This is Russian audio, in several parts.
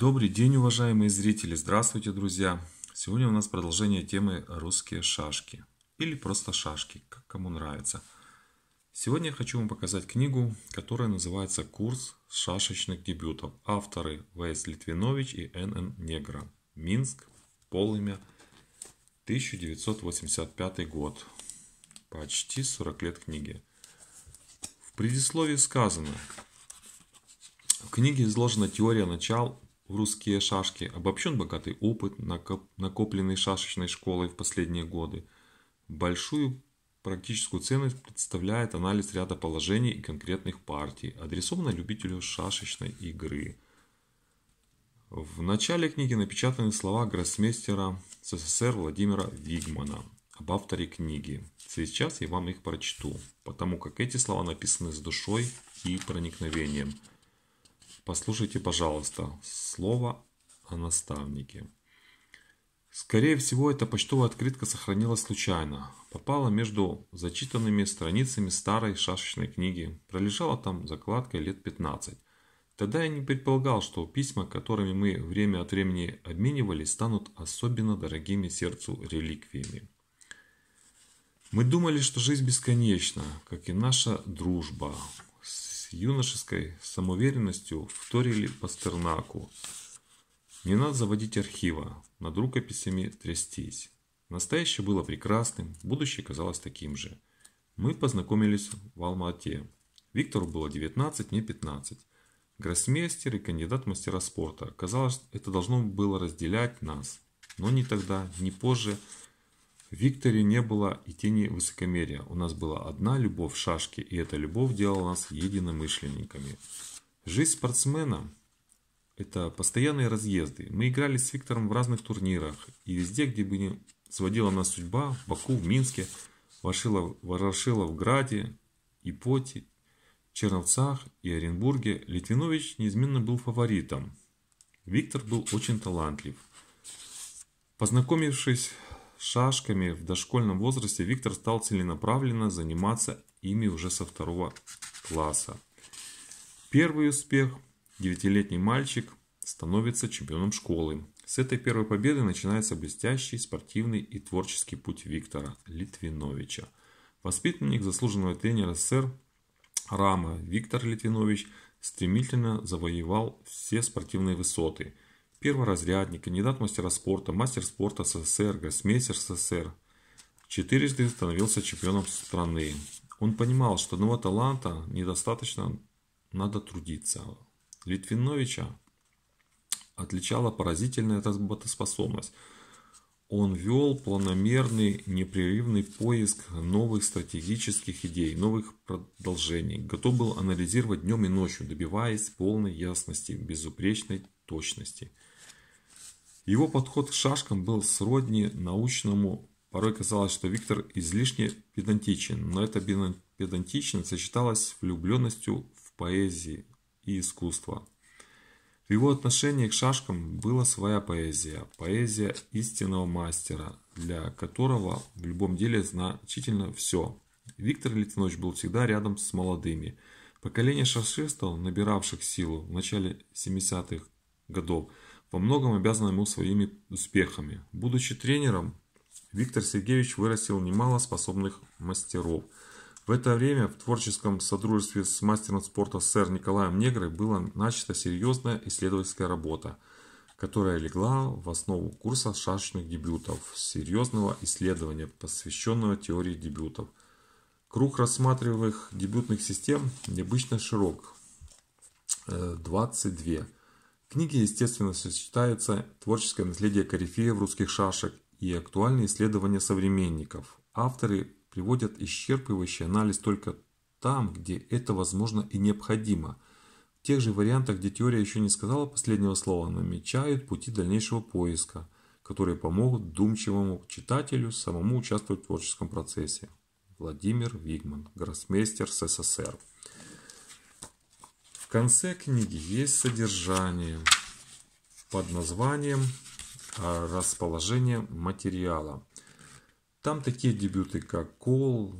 Добрый день, уважаемые зрители! Здравствуйте, друзья! Сегодня у нас продолжение темы «Русские шашки» или просто «Шашки», как кому нравится. Сегодня я хочу вам показать книгу, которая называется «Курс шашечных дебютов». Авторы В.С. Литвинович и Н.Н. Негра. Минск, полымя, 1985 год. Почти 40 лет книги. В предисловии сказано, в книге изложена теория начал в русские шашки обобщен богатый опыт, накопленный шашечной школой в последние годы. Большую практическую ценность представляет анализ ряда положений и конкретных партий, адресованный любителю шашечной игры. В начале книги напечатаны слова гроссмейстера СССР Владимира Вигмана об авторе книги. Сейчас я вам их прочту, потому как эти слова написаны с душой и проникновением – Послушайте, пожалуйста, слово о наставнике. Скорее всего, эта почтовая открытка сохранилась случайно. Попала между зачитанными страницами старой шашечной книги. Пролежала там закладкой лет 15. Тогда я не предполагал, что письма, которыми мы время от времени обменивались, станут особенно дорогими сердцу реликвиями. Мы думали, что жизнь бесконечна, как и наша дружба юношеской самоуверенностью вторили Пастернаку. Не надо заводить архива, над рукописями трястись. Настоящее было прекрасным, будущее казалось таким же. Мы познакомились в Алма-Ате. Виктору было 19, мне 15. Гроссмейстер и кандидат мастера спорта. Казалось, это должно было разделять нас. Но ни тогда, ни позже Викторе не было и тени высокомерия. У нас была одна любовь шашки, и эта любовь делала нас единомышленниками. Жизнь спортсмена – это постоянные разъезды. Мы играли с Виктором в разных турнирах, и везде, где бы ни сводила нас судьба, в Баку, в Минске, в Ворошиловграде, Поти, Черновцах и Оренбурге, Литвинович неизменно был фаворитом. Виктор был очень талантлив. Познакомившись шашками в дошкольном возрасте Виктор стал целенаправленно заниматься ими уже со второго класса. Первый успех. Девятилетний мальчик становится чемпионом школы. С этой первой победы начинается блестящий спортивный и творческий путь Виктора Литвиновича. Воспитанник заслуженного тренера СССР Рама Виктор Литвинович стремительно завоевал все спортивные высоты – Перворазрядник, кандидат мастера спорта, мастер спорта СССР, гроссмейстер СССР. Четырежды становился чемпионом страны. Он понимал, что одного таланта недостаточно, надо трудиться. Литвиновича отличала поразительная работоспособность. Он вел планомерный, непрерывный поиск новых стратегических идей, новых продолжений. Готов был анализировать днем и ночью, добиваясь полной ясности, безупречной точности – его подход к шашкам был сродни научному. Порой казалось, что Виктор излишне педантичен, но эта педантичность сочеталась с влюбленностью в поэзии и искусство. В его отношении к шашкам была своя поэзия, поэзия истинного мастера, для которого в любом деле значительно все. Виктор Литвинович был всегда рядом с молодыми. Поколение шашистов, набиравших силу в начале 70-х годов – во многом обязан ему своими успехами. Будучи тренером, Виктор Сергеевич вырастил немало способных мастеров. В это время в творческом содружестве с мастером спорта сэр Николаем Негрой была начата серьезная исследовательская работа, которая легла в основу курса шашечных дебютов, серьезного исследования, посвященного теории дебютов. Круг рассматриваемых дебютных систем необычно широк э, – 22. В книге, естественно, сочетается творческое наследие корифеев русских шашек и актуальные исследования современников. Авторы приводят исчерпывающий анализ только там, где это возможно и необходимо. В тех же вариантах, где теория еще не сказала последнего слова, намечают пути дальнейшего поиска, которые помогут думчивому читателю самому участвовать в творческом процессе. Владимир Вигман, гроссмейстер СССР конце книги есть содержание под названием а, «Расположение материала». Там такие дебюты, как кол,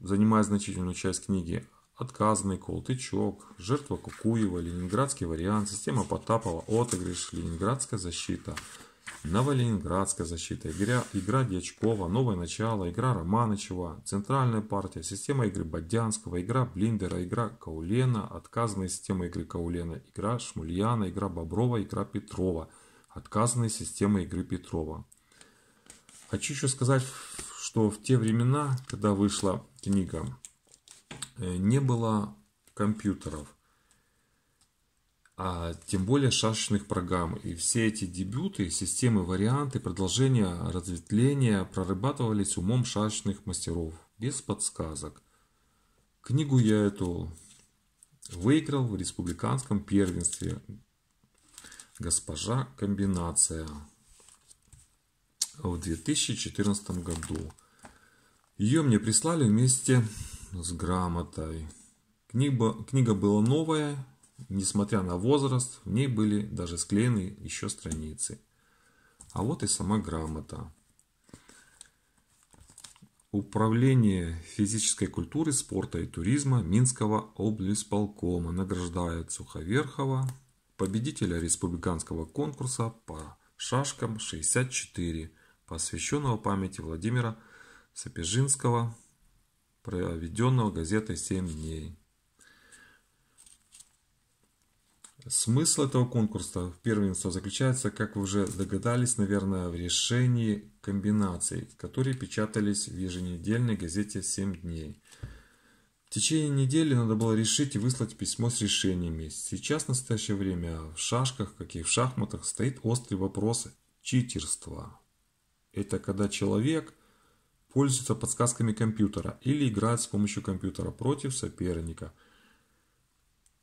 занимая значительную часть книги, отказный кол, тычок, жертва Кукуева, ленинградский вариант, система Потапова, отыгрыш, ленинградская защита – Новоленинградская защита, игра, игра Дьячкова, Новое начало, игра Романычева, Центральная партия, система игры Бодянского, игра Блиндера, игра Каулена, отказанная система игры Каулена, игра Шмульяна, игра Боброва, игра Петрова, отказанная система игры Петрова. Хочу еще сказать, что в те времена, когда вышла книга, э, не было компьютеров – а тем более шашечных программ. И все эти дебюты, системы, варианты, продолжения, разветвления прорабатывались умом шашечных мастеров, без подсказок. Книгу я эту выиграл в республиканском первенстве «Госпожа Комбинация» в 2014 году. Ее мне прислали вместе с грамотой. Книга, книга была новая, Несмотря на возраст, в ней были даже склеены еще страницы. А вот и сама грамота. Управление физической культуры, спорта и туризма Минского облисполкома награждает Суховерхова, победителя республиканского конкурса по шашкам 64, посвященного памяти Владимира Сапежинского, проведенного газетой «7 дней». Смысл этого конкурса в первенство заключается, как вы уже догадались, наверное, в решении комбинаций, которые печатались в еженедельной газете «7 дней». В течение недели надо было решить и выслать письмо с решениями. Сейчас, в настоящее время, в шашках, как и в шахматах, стоит острый вопрос читерства. Это когда человек пользуется подсказками компьютера или играет с помощью компьютера против соперника –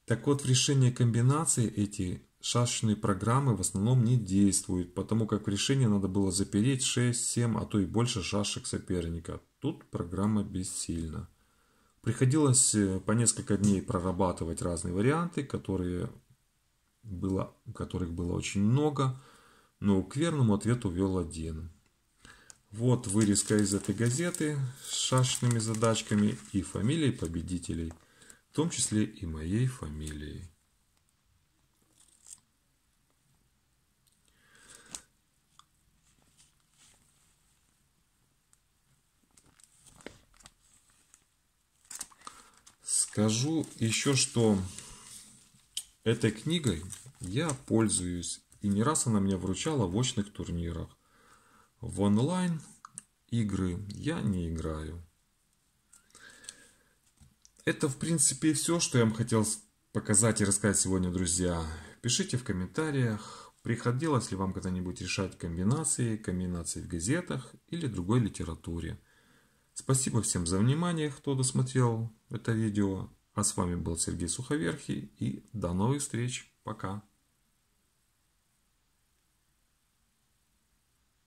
так вот, в решении комбинации эти шашечные программы в основном не действуют, потому как в решении надо было запереть 6, 7, а то и больше шашек соперника. Тут программа бессильна. Приходилось э, по несколько дней прорабатывать разные варианты, которые было, которых было очень много, но к верному ответу вел один. Вот вырезка из этой газеты с шашечными задачками и фамилией победителей – том числе и моей фамилией. Скажу еще, что этой книгой я пользуюсь, и не раз она меня вручала в очных турнирах. В онлайн игры я не играю. Это, в принципе, все, что я вам хотел показать и рассказать сегодня, друзья. Пишите в комментариях, приходилось ли вам когда-нибудь решать комбинации, комбинации в газетах или другой литературе. Спасибо всем за внимание, кто досмотрел это видео. А с вами был Сергей Суховерхий и до новых встреч. Пока.